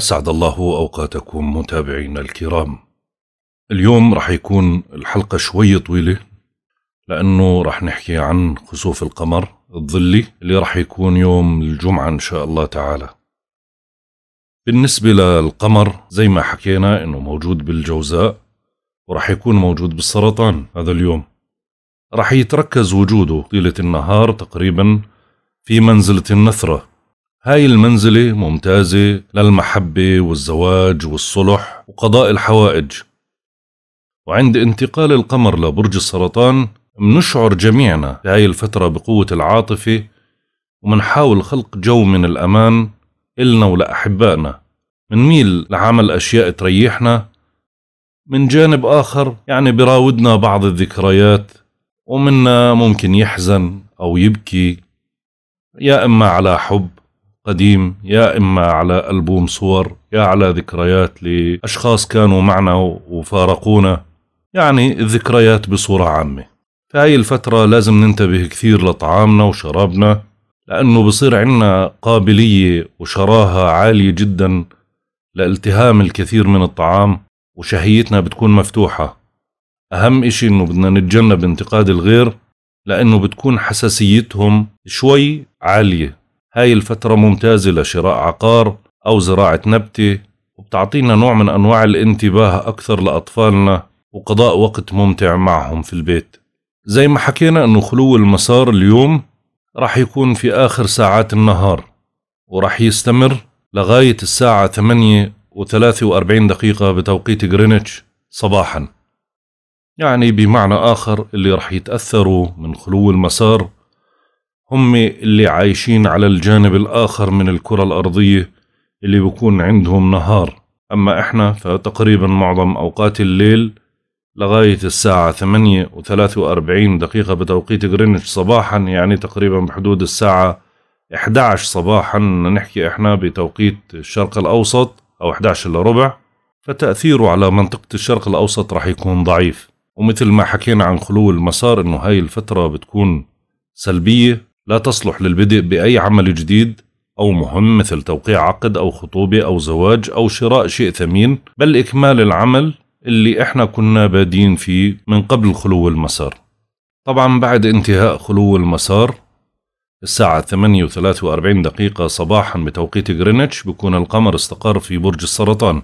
أسعد الله أوقاتكم متابعينا الكرام اليوم رح يكون الحلقة شوي طويلة لأنه رح نحكي عن خسوف القمر الظلي اللي رح يكون يوم الجمعة إن شاء الله تعالى بالنسبة للقمر زي ما حكينا إنه موجود بالجوزاء ورح يكون موجود بالسرطان هذا اليوم رح يتركز وجوده طيلة النهار تقريبا في منزلة النثرة هاي المنزلة ممتازة للمحبة والزواج والصلح وقضاء الحوائج وعند انتقال القمر لبرج السرطان منشعر جميعنا في هاي الفترة بقوة العاطفة ومنحاول خلق جو من الأمان إلنا ولأحبائنا منميل لعمل أشياء تريحنا من جانب آخر يعني براودنا بعض الذكريات ومنا ممكن يحزن أو يبكي يا إما على حب قديم يا إما على ألبوم صور يا على ذكريات لأشخاص كانوا معنا وفارقونا يعني الذكريات بصورة عامة في هاي الفترة لازم ننتبه كثير لطعامنا وشرابنا لأنه بصير عنا قابلية وشراهة عالية جدا لالتهام الكثير من الطعام وشهيتنا بتكون مفتوحة أهم إشي إنه بدنا نتجنب انتقاد الغير لأنه بتكون حساسيتهم شوي عالية هاي الفترة ممتازة لشراء عقار أو زراعة نبتة وبتعطينا نوع من أنواع الانتباه أكثر لأطفالنا وقضاء وقت ممتع معهم في البيت زي ما حكينا أنه خلو المسار اليوم راح يكون في آخر ساعات النهار وراح يستمر لغاية الساعة 8 و43 دقيقة بتوقيت غرينتش صباحا يعني بمعنى آخر اللي رح يتأثروا من خلو المسار هم اللي عايشين على الجانب الآخر من الكرة الأرضية اللي بكون عندهم نهار أما إحنا فتقريبا معظم أوقات الليل لغاية الساعة ثمانية وثلاثة وأربعين دقيقة بتوقيت غرينتش صباحا يعني تقريبا بحدود الساعة 11 صباحا نحكي إحنا بتوقيت الشرق الأوسط أو 11 إلا ربع فتأثيره على منطقة الشرق الأوسط راح يكون ضعيف ومثل ما حكينا عن خلو المسار إنه هاي الفترة بتكون سلبية لا تصلح للبدء بأي عمل جديد أو مهم مثل توقيع عقد أو خطوبة أو زواج أو شراء شيء ثمين بل إكمال العمل اللي إحنا كنا بادين فيه من قبل خلو المسار طبعا بعد انتهاء خلو المسار الساعة 8.43 دقيقة صباحا بتوقيت غرينتش بكون القمر استقر في برج السرطان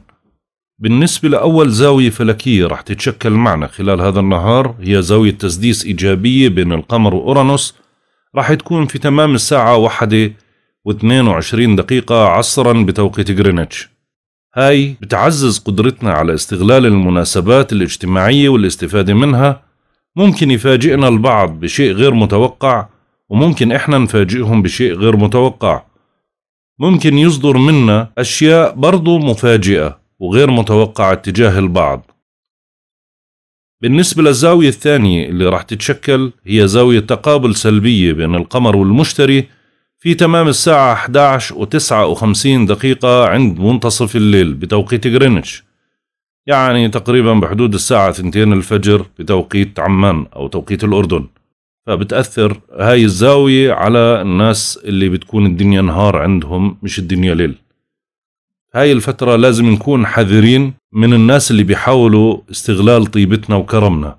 بالنسبة لأول زاوية فلكية رح تتشكل معنا خلال هذا النهار هي زاوية تسديس إيجابية بين القمر وأورانوس راح تكون في تمام الساعة واحدة و22 دقيقة عصرا بتوقيت غرينتش هاي بتعزز قدرتنا على استغلال المناسبات الاجتماعية والاستفادة منها ممكن يفاجئنا البعض بشيء غير متوقع وممكن إحنا نفاجئهم بشيء غير متوقع ممكن يصدر منا أشياء برضو مفاجئة وغير متوقعة تجاه البعض بالنسبة للزاوية الثانية اللي راح تتشكل هي زاوية تقابل سلبية بين القمر والمشتري في تمام الساعة 11 و59 دقيقة عند منتصف الليل بتوقيت غرينتش يعني تقريبا بحدود الساعة 2 الفجر بتوقيت عمان أو توقيت الأردن فبتأثر هاي الزاوية على الناس اللي بتكون الدنيا نهار عندهم مش الدنيا ليل هاي الفترة لازم نكون حذرين من الناس اللي بيحاولوا استغلال طيبتنا وكرمنا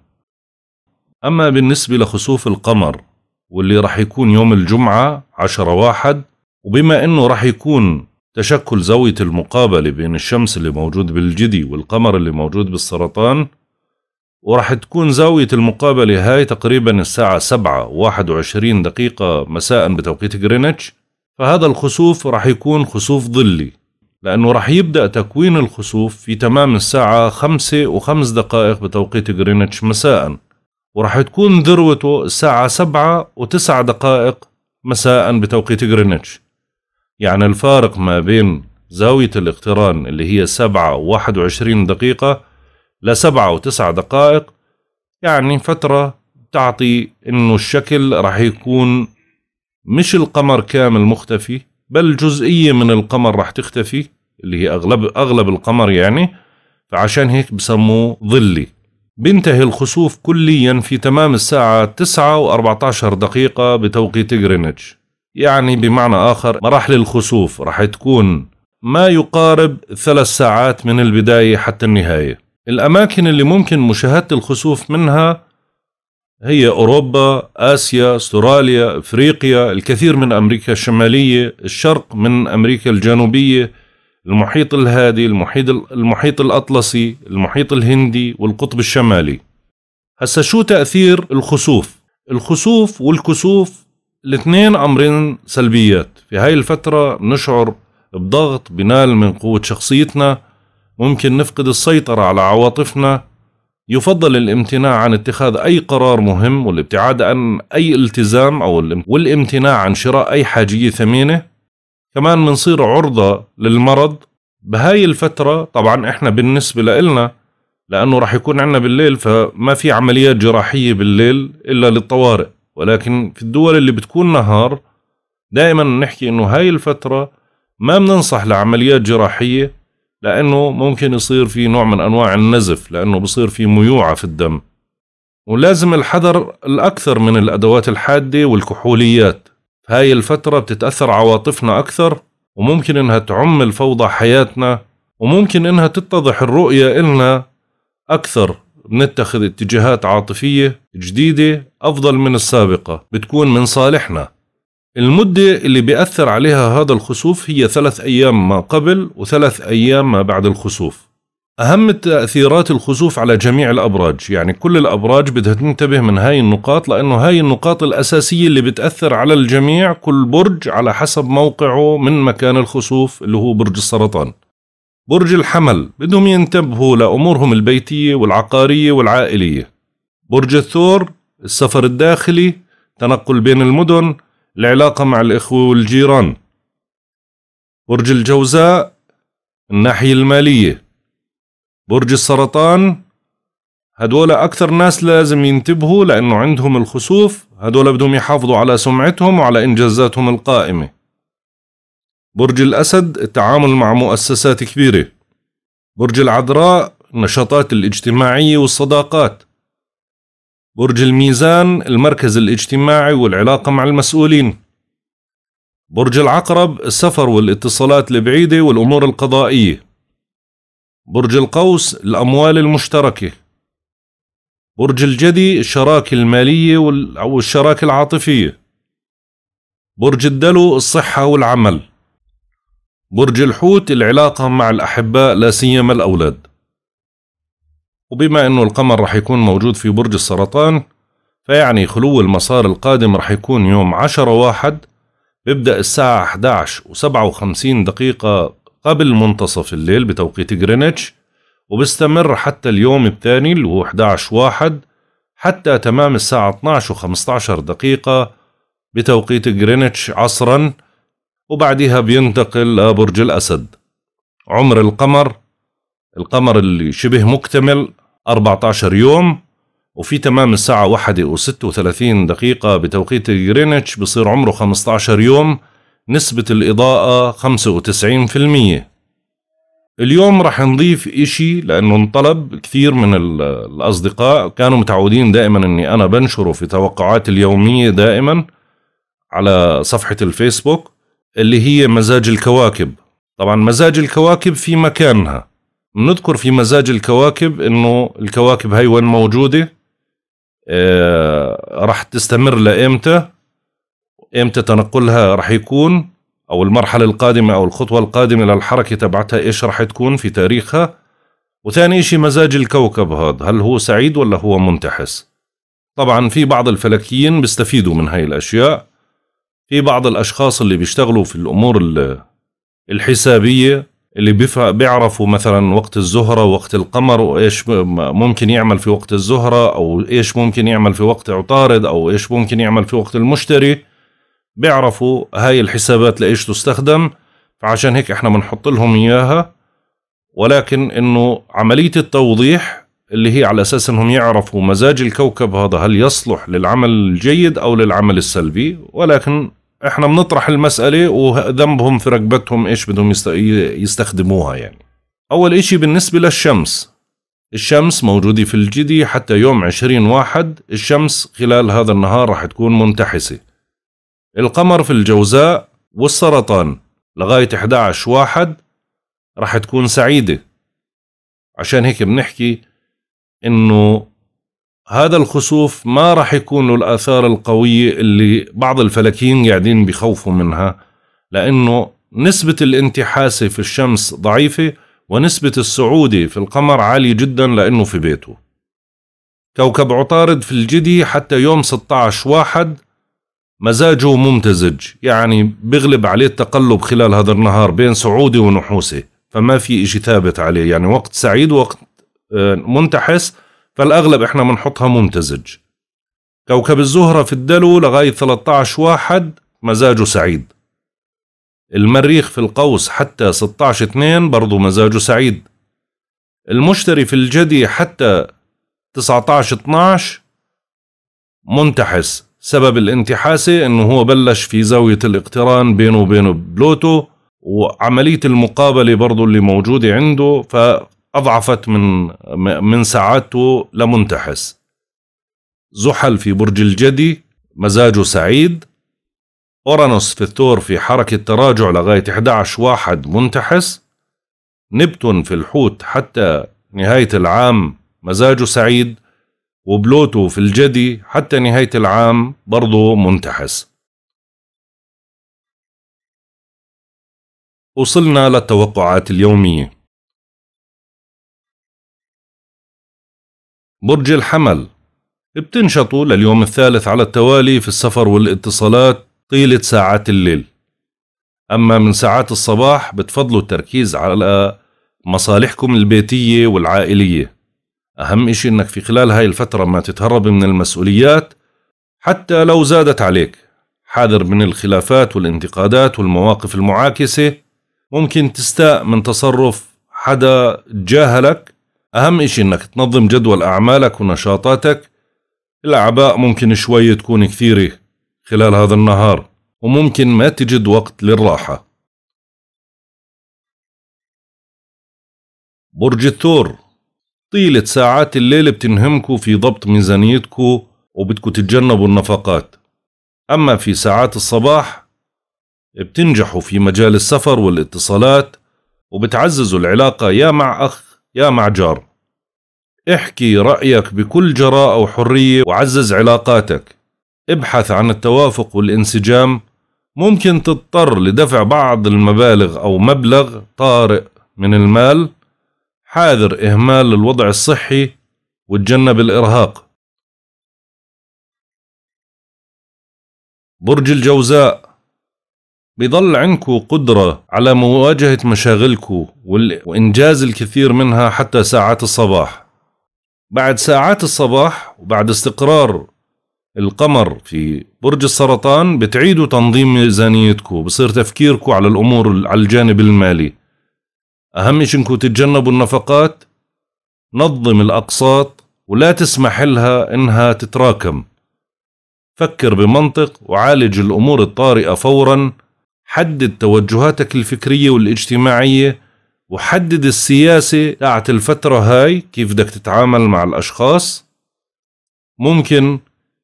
أما بالنسبة لخسوف القمر واللي رح يكون يوم الجمعة عشرة واحد وبما أنه رح يكون تشكل زاوية المقابلة بين الشمس اللي موجود بالجدي والقمر اللي موجود بالسرطان ورح تكون زاوية المقابلة هاي تقريبا الساعة سبعة واحد وعشرين دقيقة مساء بتوقيت غرينتش فهذا الخسوف رح يكون خسوف ظلي لأنه راح يبدأ تكوين الخسوف في تمام الساعة خمسة وخمس دقائق بتوقيت غرينتش مساءً وراح تكون ذروته الساعة سبعة وتسع دقائق مساء بتوقيت غرينتش يعني الفارق ما بين زاوية الاقتران اللي هي سبعة وواحد وعشرين دقيقة لسبعة وتسع دقائق يعني فترة تعطي انه الشكل راح يكون مش القمر كامل مختفي بل جزئية من القمر رح تختفي اللي هي أغلب أغلب القمر يعني فعشان هيك بسموه ظلي بينتهي الخسوف كليا في تمام الساعة 9 و14 دقيقة بتوقيت غرينتش يعني بمعنى آخر مراحل الخسوف رح تكون ما يقارب ثلاث ساعات من البداية حتى النهاية الأماكن اللي ممكن مشاهدة الخسوف منها هي أوروبا آسيا أستراليا إفريقيا الكثير من أمريكا الشمالية الشرق من أمريكا الجنوبية المحيط الهادي المحيط, المحيط الأطلسي المحيط الهندي والقطب الشمالي هسا شو تأثير الخسوف الخسوف والكسوف الاثنين أمرين سلبيات في هاي الفترة نشعر بضغط بنال من قوة شخصيتنا ممكن نفقد السيطرة على عواطفنا يفضل الامتناع عن اتخاذ أي قرار مهم والابتعاد عن أي التزام أو والامتناع عن شراء أي حاجية ثمينة كمان منصير عرضة للمرض بهاي الفترة طبعا احنا بالنسبة لإلنا لأنه راح يكون عندنا بالليل فما في عمليات جراحية بالليل إلا للطوارئ ولكن في الدول اللي بتكون نهار دائما نحكي انه هاي الفترة ما بننصح لعمليات جراحية لأنه ممكن يصير في نوع من أنواع النزف لأنه بصير في ميوعة في الدم ولازم الحذر الأكثر من الأدوات الحادة والكحوليات هاي الفترة بتتأثر عواطفنا أكثر وممكن إنها تعم الفوضى حياتنا وممكن إنها تتضح الرؤية إلنا أكثر بنتخذ اتجاهات عاطفية جديدة أفضل من السابقة بتكون من صالحنا المدة اللي بيأثر عليها هذا الخسوف هي ثلاث أيام ما قبل وثلاث أيام ما بعد الخسوف أهم تأثيرات الخسوف على جميع الأبراج يعني كل الأبراج بدها تنتبه من هاي النقاط لأنه هاي النقاط الأساسية اللي بتأثر على الجميع كل برج على حسب موقعه من مكان الخسوف اللي هو برج السرطان برج الحمل بدهم ينتبهوا لأمورهم البيتية والعقارية والعائلية برج الثور السفر الداخلي تنقل بين المدن العلاقة مع الإخوة والجيران برج الجوزاء الناحية المالية برج السرطان هدول أكثر ناس لازم ينتبهوا لأنه عندهم الخسوف هدول بدهم يحافظوا على سمعتهم وعلى إنجازاتهم القائمة برج الأسد التعامل مع مؤسسات كبيرة برج العذراء النشاطات الاجتماعية والصداقات برج الميزان المركز الاجتماعي والعلاقة مع المسؤولين برج العقرب السفر والاتصالات البعيدة والأمور القضائية برج القوس الأموال المشتركة برج الجدي الشراكة المالية والشراكة العاطفية برج الدلو الصحة والعمل برج الحوت العلاقة مع الأحباء لا سيما الأولاد وبما أنه القمر رح يكون موجود في برج السرطان فيعني خلو المسار القادم رح يكون يوم عشرة واحد بيبدأ الساعة 11 و57 دقيقة قبل منتصف الليل بتوقيت غرينتش وبستمر حتى اليوم الثاني اللي هو 11 واحد حتى تمام الساعة 12 و15 دقيقة بتوقيت غرينتش عصرا وبعدها بينتقل لبرج الأسد عمر القمر القمر اللي شبه مكتمل 14 يوم وفي تمام الساعة واحدة و36 دقيقة بتوقيت جرينتش بصير عمره 15 يوم نسبة الإضاءة 95% اليوم رح نضيف إشي لأنه انطلب كثير من الأصدقاء كانوا متعودين دائما أني أنا بنشره في توقعاتي اليومية دائما على صفحة الفيسبوك اللي هي مزاج الكواكب طبعا مزاج الكواكب في مكانها بنذكر في مزاج الكواكب انه الكواكب هاي وين موجوده آه راح تستمر لامتى امتى تنقلها راح يكون او المرحله القادمه او الخطوه القادمه للحركه تبعتها ايش راح تكون في تاريخها وثاني شيء مزاج الكوكب هذا هل هو سعيد ولا هو منتحس طبعا في بعض الفلكيين بيستفيدوا من هاي الاشياء في بعض الاشخاص اللي بيشتغلوا في الامور الحسابيه اللي بيعرفوا مثلا وقت الزهرة وقت القمر وإيش ممكن يعمل في وقت الزهرة أو إيش ممكن يعمل في وقت عطارد أو إيش ممكن يعمل في وقت المشتري بيعرفوا هاي الحسابات لإيش تستخدم فعشان هيك إحنا بنحط لهم إياها ولكن إنه عملية التوضيح اللي هي على أساس إنهم يعرفوا مزاج الكوكب هذا هل يصلح للعمل الجيد أو للعمل السلبي ولكن احنا بنطرح المسألة وذنبهم في رقبتهم ايش بدهم يستخدموها يعني اول اشي بالنسبة للشمس الشمس موجودة في الجدي حتى يوم عشرين واحد الشمس خلال هذا النهار رح تكون منتحسة القمر في الجوزاء والسرطان لغاية 11 واحد رح تكون سعيدة عشان هيك بنحكي انه هذا الخسوف ما راح يكون له الآثار القوية اللي بعض الفلكيين قاعدين بخوفوا منها لأنه نسبة الانتحاسة في الشمس ضعيفة ونسبة السعودة في القمر عالية جدا لأنه في بيته كوكب عطارد في الجدي حتى يوم 16 واحد مزاجه ممتزج يعني بغلب عليه التقلب خلال هذا النهار بين سعودي ونحوسي فما في إشي ثابت عليه يعني وقت سعيد وقت آه، منتحس فالأغلب إحنا بنحطها ممتزج كوكب الزهرة في الدلو لغاية 13 واحد مزاجه سعيد المريخ في القوس حتى 16 2 برضه مزاجه سعيد المشتري في الجدي حتى 19 12 منتحس سبب الانتحاسة انه هو بلش في زاوية الاقتران بينه وبين بلوتو وعملية المقابلة برضه اللي موجودة عنده ف أضعفت من من سعادته لمنتحس زحل في برج الجدي مزاجه سعيد أورانوس في الثور في حركة تراجع لغاية 11 واحد منتحس نبتون في الحوت حتى نهاية العام مزاجه سعيد وبلوتو في الجدي حتى نهاية العام برضه منتحس وصلنا للتوقعات اليوميه برج الحمل بتنشطوا لليوم الثالث على التوالي في السفر والاتصالات طيلة ساعات الليل أما من ساعات الصباح بتفضلوا التركيز على مصالحكم البيتية والعائلية أهم إشي إنك في خلال هاي الفترة ما تتهرب من المسؤوليات حتى لو زادت عليك حاذر من الخلافات والانتقادات والمواقف المعاكسة ممكن تستاء من تصرف حدا جاهلك أهم إشي إنك تنظم جدول أعمالك ونشاطاتك الأعباء ممكن شوي تكون كثيرة خلال هذا النهار وممكن ما تجد وقت للراحة برج الثور طيلة ساعات الليل بتنهمكوا في ضبط ميزانيتكوا وبدكوا تتجنبوا النفقات أما في ساعات الصباح بتنجحوا في مجال السفر والاتصالات وبتعززوا العلاقة يا مع أخ يا مع جار احكي رأيك بكل جراءة وحرية وعزز علاقاتك ابحث عن التوافق والانسجام ممكن تضطر لدفع بعض المبالغ أو مبلغ طارئ من المال حاذر إهمال الوضع الصحي وتجنب الإرهاق برج الجوزاء بيضل عندكو قدرة على مواجهة مشاغلكو وإنجاز الكثير منها حتى ساعات الصباح بعد ساعات الصباح وبعد استقرار القمر في برج السرطان بتعيدوا تنظيم ميزانيتكم بصير تفكيركم على الأمور على الجانب المالي أهم شيء إنكم تتجنبوا النفقات نظم الأقساط ولا تسمح لها إنها تتراكم فكر بمنطق وعالج الأمور الطارئة فورا حدد توجهاتك الفكرية والاجتماعية وحدد السياسة تاعت الفترة هاي كيف بدك تتعامل مع الأشخاص ممكن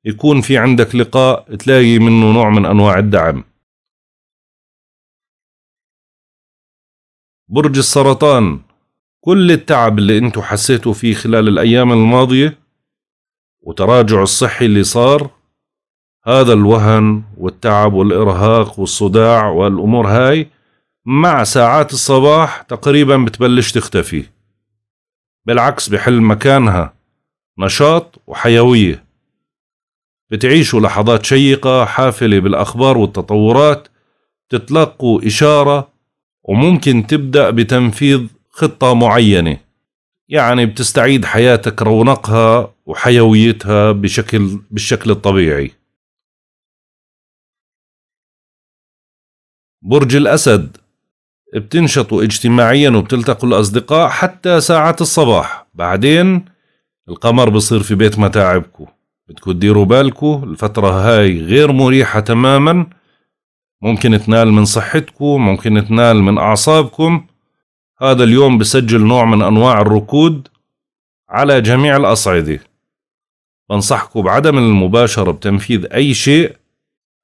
يكون في عندك لقاء تلاقي منه نوع من أنواع الدعم برج السرطان كل التعب اللي انتو حسيتوا فيه خلال الأيام الماضية وتراجع الصحي اللي صار هذا الوهن والتعب والإرهاق والصداع والأمور هاي مع ساعات الصباح تقريبا بتبلش تختفي بالعكس بحل مكانها نشاط وحيوية بتعيشوا لحظات شيقة حافلة بالأخبار والتطورات تتلقوا إشارة وممكن تبدأ بتنفيذ خطة معينة يعني بتستعيد حياتك رونقها وحيويتها بشكل بالشكل الطبيعي برج الأسد بتنشطوا اجتماعيا وبتلتقوا الأصدقاء حتى ساعات الصباح بعدين القمر بصير في بيت متاعبكو بدكو تديروا بالكو الفترة هاي غير مريحة تماما ممكن تنال من صحتكو ممكن تنال من أعصابكم هذا اليوم بسجل نوع من أنواع الركود على جميع الأصعدة بنصحكم بعدم المباشرة بتنفيذ أي شيء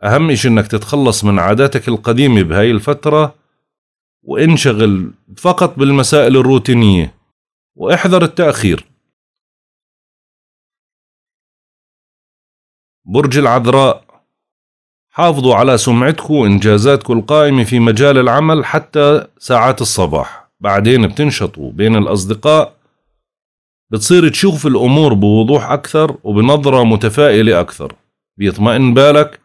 أهم إشي أنك تتخلص من عاداتك القديمة بهاي الفترة وانشغل فقط بالمسائل الروتينية واحذر التأخير برج العذراء حافظوا على سمعتكم وإنجازاتكم القائمة في مجال العمل حتى ساعات الصباح بعدين بتنشطوا بين الأصدقاء بتصير تشوف الأمور بوضوح أكثر وبنظرة متفائلة أكثر بيطمئن بالك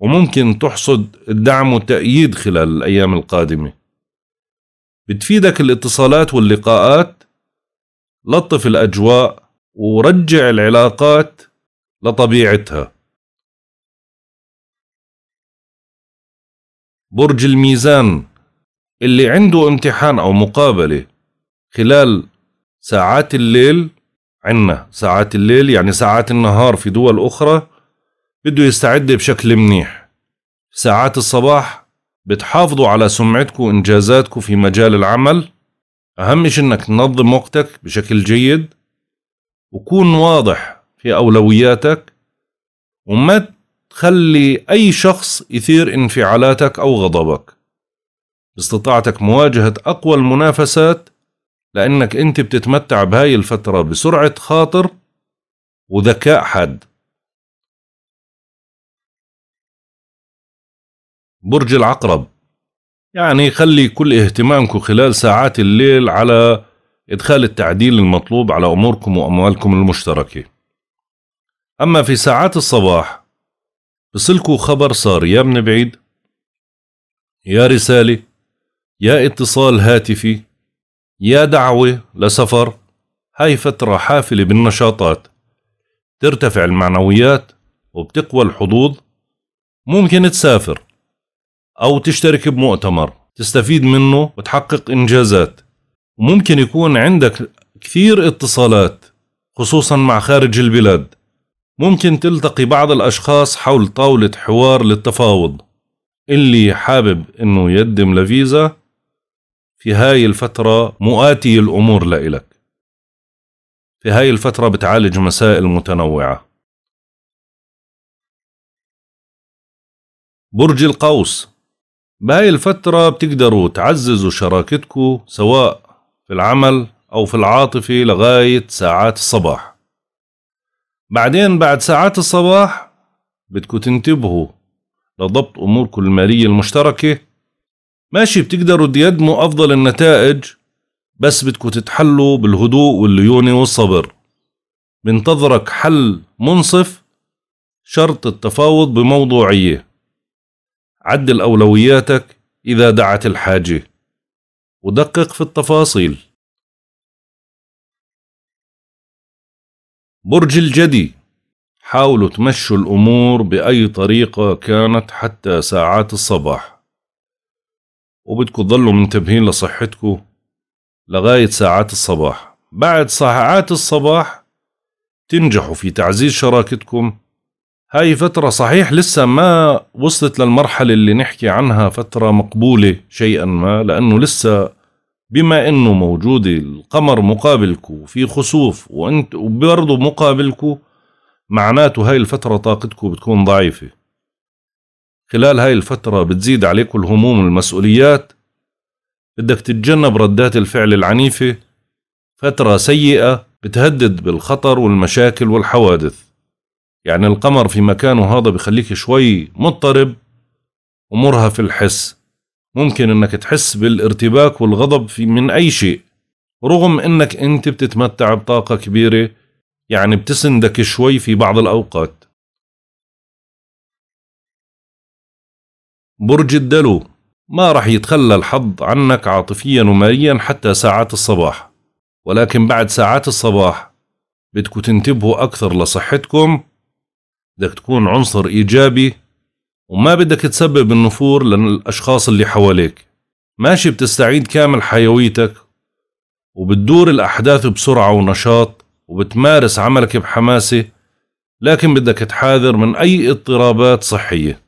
وممكن تحصد الدعم والتأييد خلال الأيام القادمة بتفيدك الاتصالات واللقاءات لطف الأجواء ورجع العلاقات لطبيعتها برج الميزان اللي عنده امتحان أو مقابلة خلال ساعات الليل عنا ساعات الليل يعني ساعات النهار في دول أخرى بده يستعد بشكل منيح ساعات الصباح بتحافظوا على سمعتكم وإنجازاتكم في مجال العمل أهم شيء إنك تنظم وقتك بشكل جيد وكون واضح في أولوياتك وما تخلي أي شخص يثير انفعالاتك أو غضبك باستطاعتك مواجهة أقوى المنافسات لأنك أنت بتتمتع بهاي الفترة بسرعة خاطر وذكاء حاد برج العقرب يعني خلي كل اهتمامكم خلال ساعات الليل على إدخال التعديل المطلوب على أموركم وأموالكم المشتركة أما في ساعات الصباح بصلكوا خبر صار يا من بعيد يا رسالة يا اتصال هاتفي يا دعوة لسفر هاي فترة حافلة بالنشاطات ترتفع المعنويات وبتقوى الحظوظ ممكن تسافر أو تشترك بمؤتمر تستفيد منه وتحقق إنجازات وممكن يكون عندك كثير اتصالات خصوصا مع خارج البلاد ممكن تلتقي بعض الأشخاص حول طاولة حوار للتفاوض اللي حابب انه يقدم لفيزا في هاي الفترة مؤاتي الأمور لإلك في هاي الفترة بتعالج مسائل متنوعة برج القوس بهاي الفترة بتقدروا تعززوا شراكتكم سواء في العمل أو في العاطفة لغاية ساعات الصباح بعدين بعد ساعات الصباح بدكم تنتبهوا لضبط أموركم المالية المشتركة ماشي بتقدروا تقدموا أفضل النتائج بس بدكم تتحلوا بالهدوء والليونة والصبر بنتظرك حل منصف شرط التفاوض بموضوعية عدل أولوياتك إذا دعت الحاجة ودقق في التفاصيل برج الجدي حاولوا تمشوا الأمور بأي طريقة كانت حتى ساعات الصباح وبدكم تضلوا منتبهين لصحتكم لغاية ساعات الصباح بعد ساعات الصباح تنجحوا في تعزيز شراكتكم هاي فترة صحيح لسه ما وصلت للمرحلة اللي نحكي عنها فترة مقبولة شيئا ما لأنه لسه بما أنه موجودة القمر مقابلكو في خسوف وأنت وبرضو مقابلكو معناته هاي الفترة طاقتكو بتكون ضعيفة خلال هاي الفترة بتزيد عليكو الهموم والمسؤوليات بدك تتجنب ردات الفعل العنيفة فترة سيئة بتهدد بالخطر والمشاكل والحوادث يعني القمر في مكانه هذا بخليك شوي مضطرب ومرهف في الحس ممكن انك تحس بالارتباك والغضب في من اي شيء رغم انك انت بتتمتع بطاقة كبيرة يعني بتسندك شوي في بعض الاوقات برج الدلو ما رح يتخلى الحظ عنك عاطفيا وماليا حتى ساعات الصباح ولكن بعد ساعات الصباح بدكم تنتبهوا أكثر لصحتكم بدك تكون عنصر إيجابي وما بدك تسبب النفور للأشخاص اللي حواليك ماشي بتستعيد كامل حيويتك وبتدور الأحداث بسرعة ونشاط وبتمارس عملك بحماسة لكن بدك تحاذر من أي اضطرابات صحية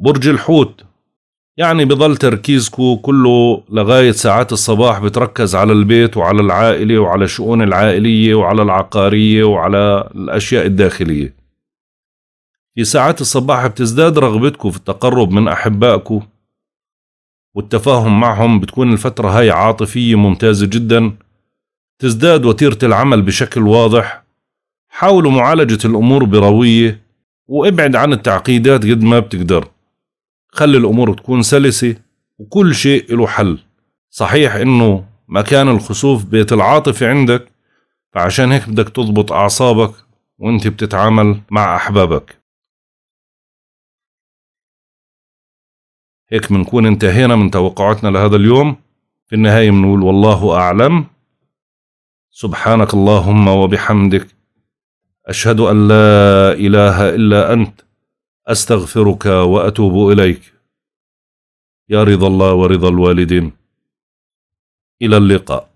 برج الحوت يعني بضل تركيزكو كله لغاية ساعات الصباح بتركز على البيت وعلى العائلة وعلى الشؤون العائلية وعلى العقارية وعلى الأشياء الداخلية في ساعات الصباح بتزداد رغبتكو في التقرب من أحبائكو والتفاهم معهم بتكون الفترة هاي عاطفية ممتازة جدا تزداد وتيرة العمل بشكل واضح حاولوا معالجة الأمور بروية وابعد عن التعقيدات قد ما بتقدر خلي الأمور تكون سلسة وكل شيء له حل صحيح إنه مكان الخسوف بيت العاطفة عندك فعشان هيك بدك تضبط أعصابك وانت بتتعامل مع أحبابك هيك بنكون انتهينا من توقعاتنا لهذا اليوم في النهاية بنقول والله أعلم سبحانك اللهم وبحمدك أشهد أن لا إله إلا أنت أستغفرك وأتوب إليك يا رضا الله ورضا الوالدين إلى اللقاء